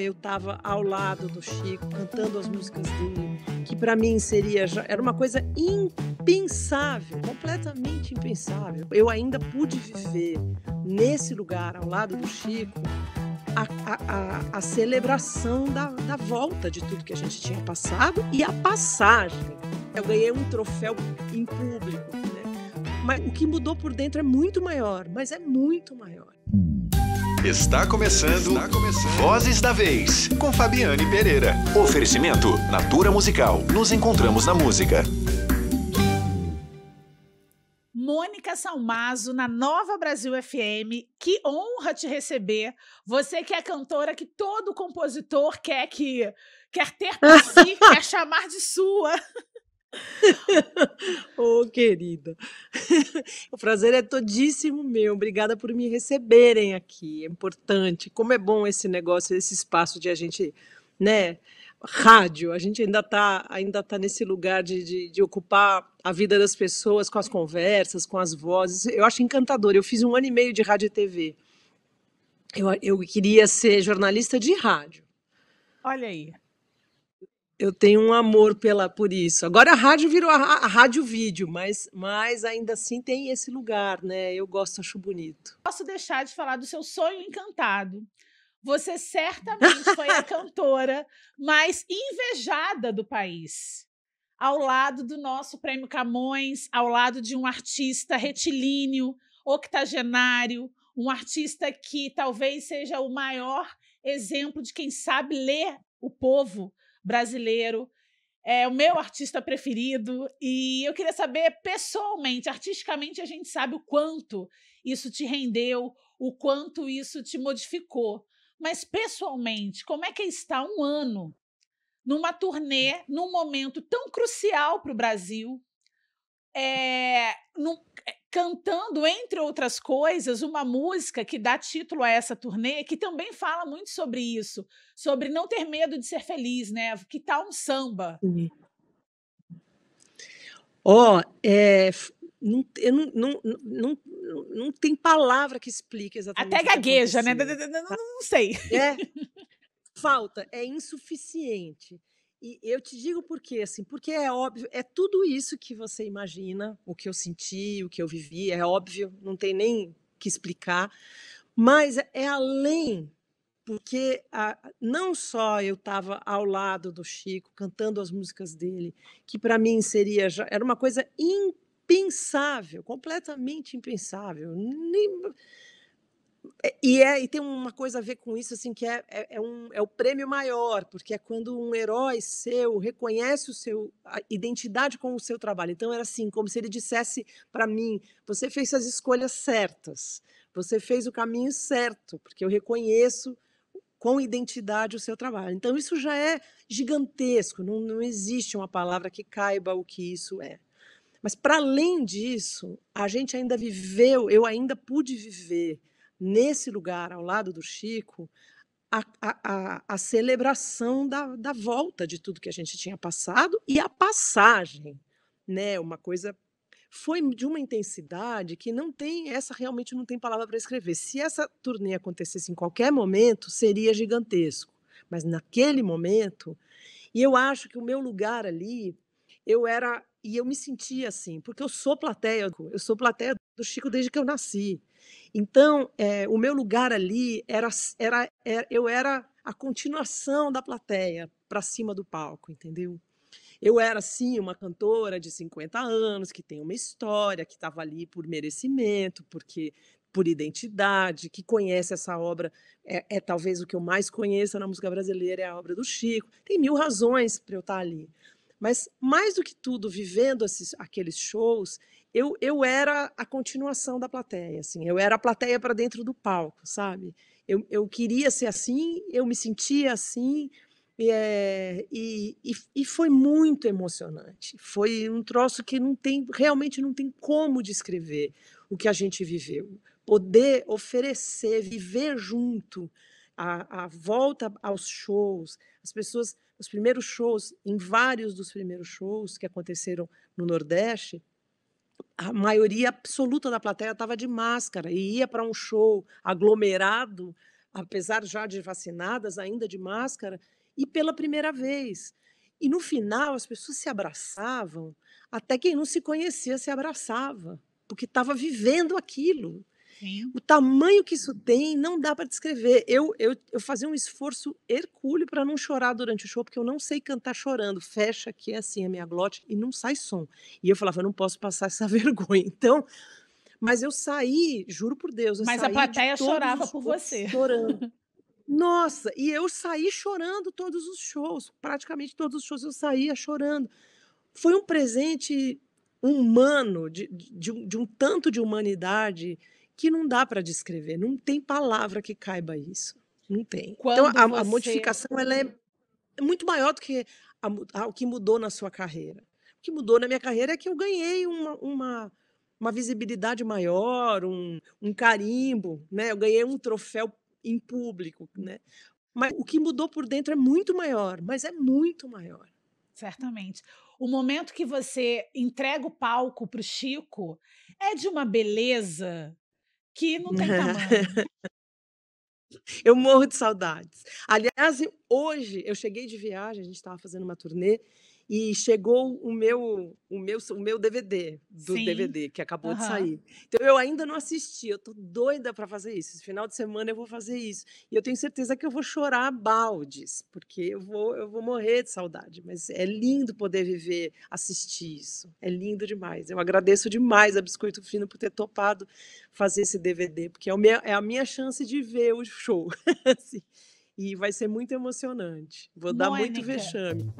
Eu estava ao lado do Chico, cantando as músicas dele, que para mim seria era uma coisa impensável, completamente impensável. Eu ainda pude viver nesse lugar, ao lado do Chico, a, a, a celebração da, da volta de tudo que a gente tinha passado e a passagem. Eu ganhei um troféu em público. Né? Mas o que mudou por dentro é muito maior, mas é muito maior. Hum. Está começando, Está começando Vozes da Vez, com Fabiane Pereira. Oferecimento Natura Musical. Nos encontramos na música. Mônica Salmazo na Nova Brasil FM. Que honra te receber. Você que é cantora que todo compositor quer que quer ter para si, quer chamar de sua. Ô, oh, querida. o prazer é todíssimo meu. Obrigada por me receberem aqui. É importante. Como é bom esse negócio, esse espaço de a gente, né? Rádio, a gente ainda está ainda tá nesse lugar de, de, de, ocupar a vida das pessoas com as conversas, com as vozes. Eu acho encantador. Eu fiz um ano e meio de rádio e TV. Eu, eu queria ser jornalista de rádio. Olha aí. Eu tenho um amor pela por isso. Agora a rádio virou a, a rádio vídeo, mas, mas ainda assim tem esse lugar, né? Eu gosto, acho bonito. Posso deixar de falar do seu sonho encantado. Você certamente foi a cantora mais invejada do país. Ao lado do nosso Prêmio Camões, ao lado de um artista retilíneo, octogenário, um artista que talvez seja o maior exemplo de quem sabe ler o povo brasileiro, é o meu artista preferido. E eu queria saber, pessoalmente, artisticamente, a gente sabe o quanto isso te rendeu, o quanto isso te modificou. Mas, pessoalmente, como é que é está um ano numa turnê, num momento tão crucial para o Brasil, é, num, é, cantando, entre outras coisas, uma música que dá título a essa turnê, que também fala muito sobre isso, sobre não ter medo de ser feliz, né? Que tal um samba? Ó, oh, é, não, eu não, não, não, não, tem palavra que explique exatamente. Até gagueja, né? Não, não, sei. É, falta, é insuficiente. E eu te digo por quê, assim, porque é óbvio, é tudo isso que você imagina, o que eu senti, o que eu vivi, é óbvio, não tem nem que explicar, mas é além, porque a, não só eu estava ao lado do Chico, cantando as músicas dele, que para mim seria já, era uma coisa impensável, completamente impensável, nem é, e, é, e tem uma coisa a ver com isso, assim, que é, é, é, um, é o prêmio maior, porque é quando um herói seu reconhece o seu a identidade com o seu trabalho. Então era assim, como se ele dissesse para mim: você fez as escolhas certas, você fez o caminho certo, porque eu reconheço com identidade o seu trabalho. Então isso já é gigantesco, não, não existe uma palavra que caiba o que isso é. Mas para além disso, a gente ainda viveu, eu ainda pude viver nesse lugar, ao lado do Chico, a, a, a, celebração da, da volta de tudo que a gente tinha passado e a passagem, né? Uma coisa foi de uma intensidade que não tem essa realmente não tem palavra para escrever. Se essa turnê acontecesse em qualquer momento, seria gigantesco, mas naquele momento, e eu acho que o meu lugar ali, eu era e eu me sentia assim, porque eu sou plateia, eu sou plateia do Chico desde que eu nasci. Então, é, o meu lugar ali era, era, era, é, eu era a continuação da plateia para cima do palco, entendeu? Eu era, sim, uma cantora de 50 anos, que tem uma história, que estava ali por merecimento, porque por identidade, que conhece essa obra, é, é, talvez o que eu mais conheço na música brasileira, é a obra do Chico. Tem mil razões para eu estar tá ali. Mas, mais do que tudo, vivendo esses, aqueles shows, eu, eu era a continuação da plateia, assim, eu era a plateia para dentro do palco, sabe? Eu, eu queria ser assim, eu me sentia assim, é, e, e, e, foi muito emocionante. Foi um troço que não tem, realmente não tem como descrever o que a gente viveu. Poder oferecer, viver junto a, a volta aos shows, as pessoas, os primeiros shows, em vários dos primeiros shows que aconteceram no Nordeste, a maioria absoluta da plateia estava de máscara e ia para um show aglomerado, apesar já de vacinadas, ainda de máscara, e pela primeira vez. E no final as pessoas se abraçavam, até quem não se conhecia se abraçava, porque estava vivendo aquilo. O tamanho que isso tem não dá para descrever. Eu, eu, eu fazia um esforço hercúleo para não chorar durante o show, porque eu não sei cantar chorando. Fecha aqui é assim a minha glote e não sai som. E eu falava, eu não posso passar essa vergonha. Então, mas eu saí, juro por Deus. mas a plateia chorava por você. Chorando. Nossa, e eu saí chorando todos os shows, praticamente todos os shows eu saía chorando. Foi um presente humano, de, de, de um tanto de humanidade que não dá para descrever, não tem palavra que caiba isso, não tem. Então, Quando então a, você... a modificação ela é muito maior do que a, a, ah, o que mudou na sua carreira. O que mudou na minha carreira é que eu ganhei uma, uma, uma visibilidade maior, um, um carimbo, né? Eu ganhei um troféu em público, né? Mas o que mudou por dentro é muito maior, mas é muito maior. Certamente. O momento que você entrega o palco para o Chico é de uma beleza que não tem tamanho. Eu morro de saudades. Aliás, hoje eu cheguei de viagem, a gente estava fazendo uma turnê, e chegou o meu o meu o meu DVD do Sim. DVD que acabou uhum. de sair. Então eu ainda não assisti, eu tô doida para fazer isso. Esse final de semana eu vou fazer isso. E eu tenho certeza que eu vou chorar baldes, porque eu vou eu vou morrer de saudade, mas é lindo poder viver, assistir isso. É lindo demais. Eu agradeço demais a Biscoito Fino por ter topado fazer esse DVD, porque é, meu, é a minha chance de ver o show. assim e vai ser muito emocionante. Vou dar é, muito vexame.